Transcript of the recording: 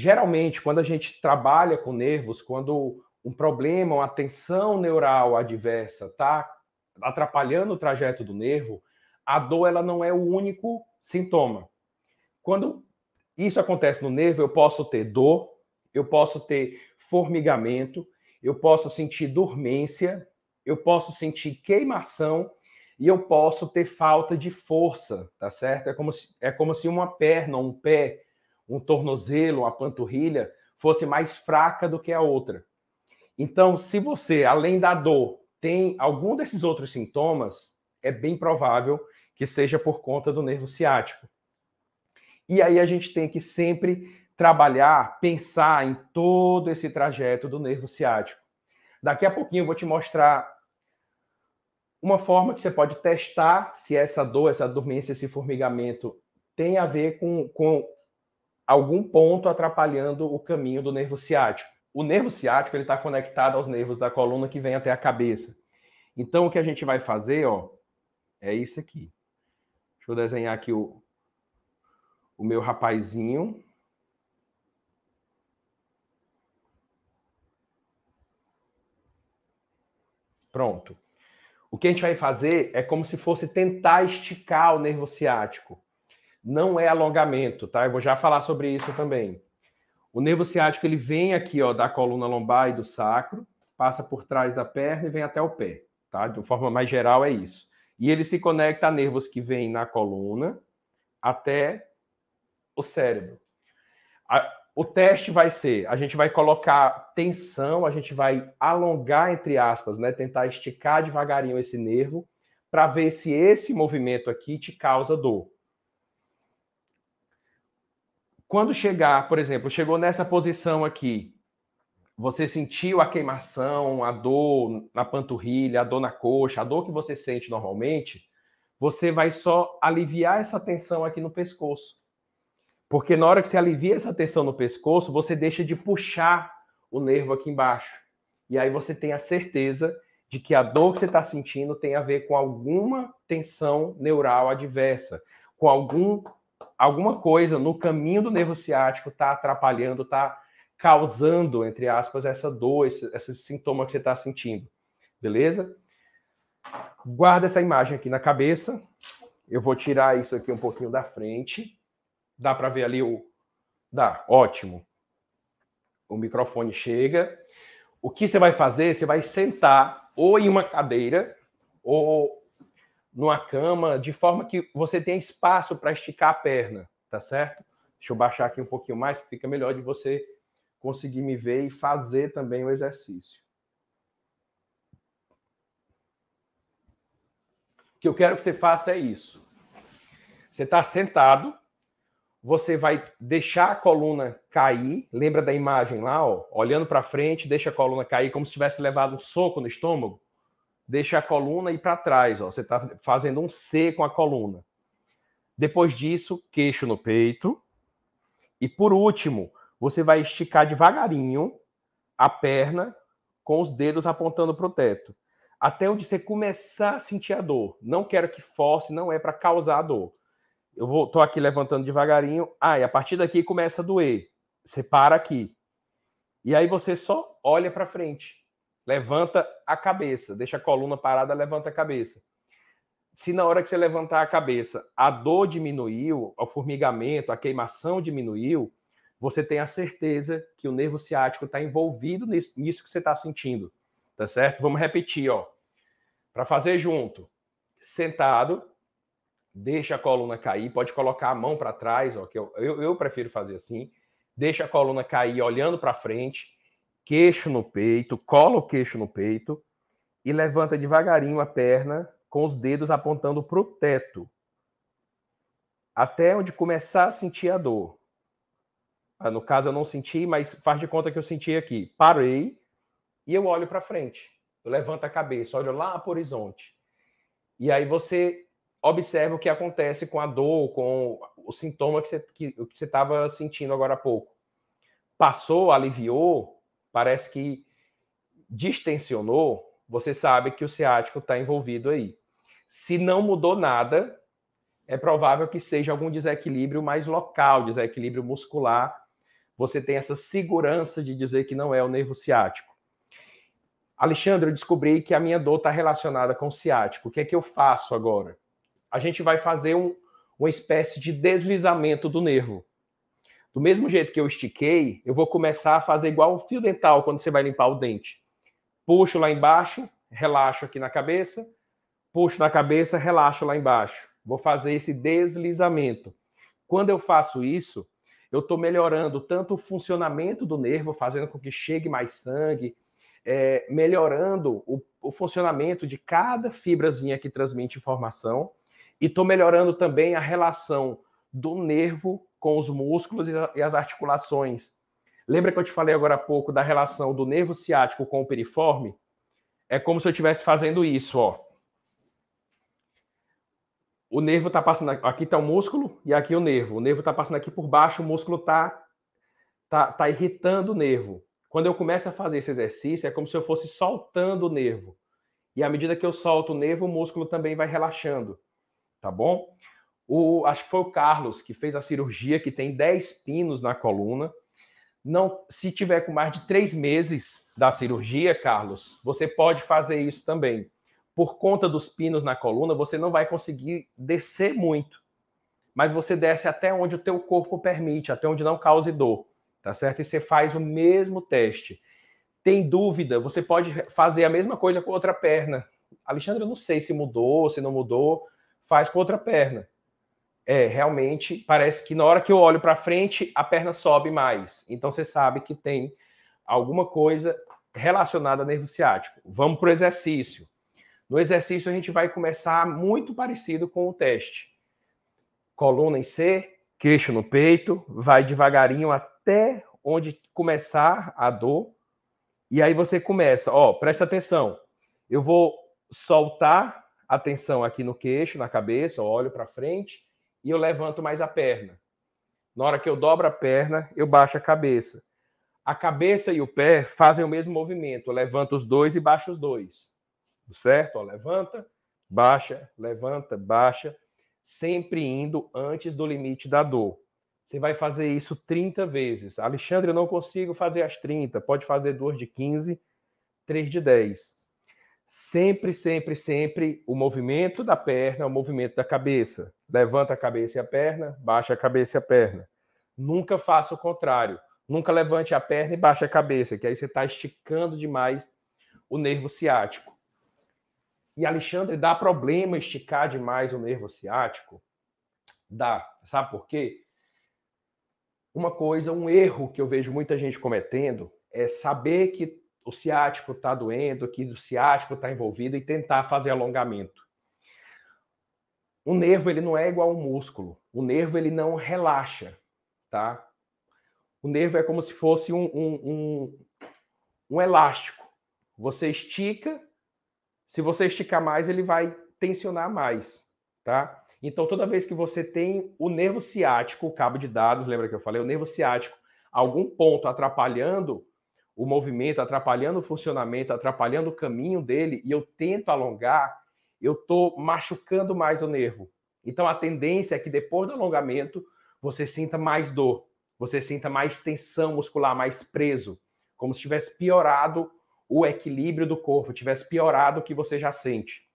Geralmente, quando a gente trabalha com nervos, quando um problema, uma tensão neural adversa está atrapalhando o trajeto do nervo, a dor ela não é o único sintoma. Quando isso acontece no nervo, eu posso ter dor, eu posso ter formigamento, eu posso sentir dormência, eu posso sentir queimação e eu posso ter falta de força, tá certo? É como se, é como se uma perna ou um pé um tornozelo, uma panturrilha, fosse mais fraca do que a outra. Então, se você, além da dor, tem algum desses outros sintomas, é bem provável que seja por conta do nervo ciático. E aí a gente tem que sempre trabalhar, pensar em todo esse trajeto do nervo ciático. Daqui a pouquinho eu vou te mostrar uma forma que você pode testar se essa dor, essa dormência, esse formigamento tem a ver com, com algum ponto atrapalhando o caminho do nervo ciático. O nervo ciático ele está conectado aos nervos da coluna que vem até a cabeça. Então o que a gente vai fazer, ó, é isso aqui. Deixa eu desenhar aqui o, o meu rapazinho. Pronto. O que a gente vai fazer é como se fosse tentar esticar o nervo ciático não é alongamento, tá? Eu vou já falar sobre isso também. O nervo ciático ele vem aqui, ó, da coluna lombar e do sacro, passa por trás da perna e vem até o pé, tá? De forma mais geral é isso. E ele se conecta a nervos que vêm na coluna até o cérebro. A, o teste vai ser, a gente vai colocar tensão, a gente vai alongar entre aspas, né, tentar esticar devagarinho esse nervo para ver se esse movimento aqui te causa dor. Quando chegar, por exemplo, chegou nessa posição aqui, você sentiu a queimação, a dor na panturrilha, a dor na coxa, a dor que você sente normalmente, você vai só aliviar essa tensão aqui no pescoço. Porque na hora que você alivia essa tensão no pescoço, você deixa de puxar o nervo aqui embaixo. E aí você tem a certeza de que a dor que você está sentindo tem a ver com alguma tensão neural adversa, com algum alguma coisa no caminho do nervo ciático está atrapalhando, está causando, entre aspas, essa dor, esse, esse sintoma que você está sentindo. Beleza? Guarda essa imagem aqui na cabeça. Eu vou tirar isso aqui um pouquinho da frente. Dá para ver ali o. Dá, ótimo. O microfone chega. O que você vai fazer? Você vai sentar ou em uma cadeira ou numa cama, de forma que você tenha espaço para esticar a perna, tá certo? Deixa eu baixar aqui um pouquinho mais, fica melhor de você conseguir me ver e fazer também o exercício. O que eu quero que você faça é isso. Você está sentado, você vai deixar a coluna cair. Lembra da imagem lá, ó? Olhando para frente, deixa a coluna cair, como se tivesse levado um soco no estômago deixa a coluna ir para trás, ó. Você está fazendo um C com a coluna. Depois disso, queixo no peito. E por último, você vai esticar devagarinho a perna com os dedos apontando para o teto, até onde você começar a sentir a dor. Não quero que force, não é para causar a dor. Eu vou, tô aqui levantando devagarinho. Ah, e a partir daqui começa a doer. Você para aqui. E aí você só olha para frente. Levanta a cabeça, deixa a coluna parada, levanta a cabeça. Se na hora que você levantar a cabeça, a dor diminuiu, o formigamento, a queimação diminuiu, você tem a certeza que o nervo ciático está envolvido nisso que você está sentindo, tá certo? Vamos repetir, ó. Para fazer junto, sentado, deixa a coluna cair, pode colocar a mão para trás, ó, que eu, eu, eu prefiro fazer assim, deixa a coluna cair olhando para frente, queixo no peito, cola o queixo no peito e levanta devagarinho a perna com os dedos apontando para o teto, até onde começar a sentir a dor. Ah, no caso, eu não senti, mas faz de conta que eu senti aqui. Parei e eu olho para frente. Eu levanto a cabeça, olho lá para o horizonte. E aí você observa o que acontece com a dor, com o sintoma que você estava sentindo agora há pouco. Passou, aliviou, parece que distensionou, você sabe que o ciático está envolvido aí. Se não mudou nada, é provável que seja algum desequilíbrio mais local, desequilíbrio muscular. Você tem essa segurança de dizer que não é o nervo ciático. Alexandre, eu descobri que a minha dor está relacionada com o ciático. O que é que eu faço agora? A gente vai fazer um, uma espécie de deslizamento do nervo do mesmo jeito que eu estiquei, eu vou começar a fazer igual o fio dental quando você vai limpar o dente. Puxo lá embaixo, relaxo aqui na cabeça, puxo na cabeça, relaxo lá embaixo. Vou fazer esse deslizamento. Quando eu faço isso, eu estou melhorando tanto o funcionamento do nervo, fazendo com que chegue mais sangue, é, melhorando o, o funcionamento de cada fibrazinha que transmite informação, e estou melhorando também a relação do nervo com os músculos e as articulações. Lembra que eu te falei agora há pouco da relação do nervo ciático com o piriforme? É como se eu estivesse fazendo isso, ó. O nervo está passando aqui, aqui tá o músculo e aqui o nervo. O nervo está passando aqui por baixo, o músculo está tá, tá irritando o nervo. Quando eu começo a fazer esse exercício, é como se eu fosse soltando o nervo. E à medida que eu solto o nervo, o músculo também vai relaxando, tá bom? O, acho que foi o Carlos que fez a cirurgia, que tem 10 pinos na coluna. Não, se tiver com mais de três meses da cirurgia, Carlos, você pode fazer isso também. Por conta dos pinos na coluna, você não vai conseguir descer muito, mas você desce até onde o teu corpo permite, até onde não cause dor, tá certo? E você faz o mesmo teste. Tem dúvida? Você pode fazer a mesma coisa com outra perna. Alexandre, eu não sei se mudou, se não mudou, faz com outra perna é, realmente parece que na hora que eu olho para frente, a perna sobe mais. Então você sabe que tem alguma coisa relacionada a nervo ciático. Vamos para o exercício. No exercício a gente vai começar muito parecido com o teste. Coluna em C, queixo no peito, vai devagarinho até onde começar a dor. E aí você começa, ó, presta atenção. Eu vou soltar a tensão aqui no queixo, na cabeça, olho para frente e eu levanto mais a perna. Na hora que eu dobro a perna, eu baixo a cabeça. A cabeça e o pé fazem o mesmo movimento. Eu levanto os dois e baixo os dois. Certo? Ó, levanta, baixa, levanta, baixa, sempre indo antes do limite da dor. Você vai fazer isso 30 vezes. Alexandre, eu não consigo fazer as 30. Pode fazer duas de 15, três de 10 sempre, sempre, sempre o movimento da perna, é o movimento da cabeça. Levanta a cabeça e a perna, baixa a cabeça e a perna. Nunca faça o contrário. Nunca levante a perna e baixe a cabeça, que aí você está esticando demais o nervo ciático. E Alexandre, dá problema esticar demais o nervo ciático? Dá. Sabe por quê? Uma coisa, um erro que eu vejo muita gente cometendo é saber que o ciático está doendo, aqui do ciático está envolvido e tentar fazer alongamento. O nervo ele não é igual ao músculo. O nervo ele não relaxa, tá? O nervo é como se fosse um, um, um, um elástico. Você estica, se você esticar mais, ele vai tensionar mais, tá? Então, toda vez que você tem o nervo ciático, o cabo de dados, lembra que eu falei, o nervo ciático, algum ponto atrapalhando, o movimento, atrapalhando o funcionamento, atrapalhando o caminho dele, e eu tento alongar, eu estou machucando mais o nervo. Então a tendência é que depois do alongamento você sinta mais dor, você sinta mais tensão muscular, mais preso, como se tivesse piorado o equilíbrio do corpo, tivesse piorado o que você já sente.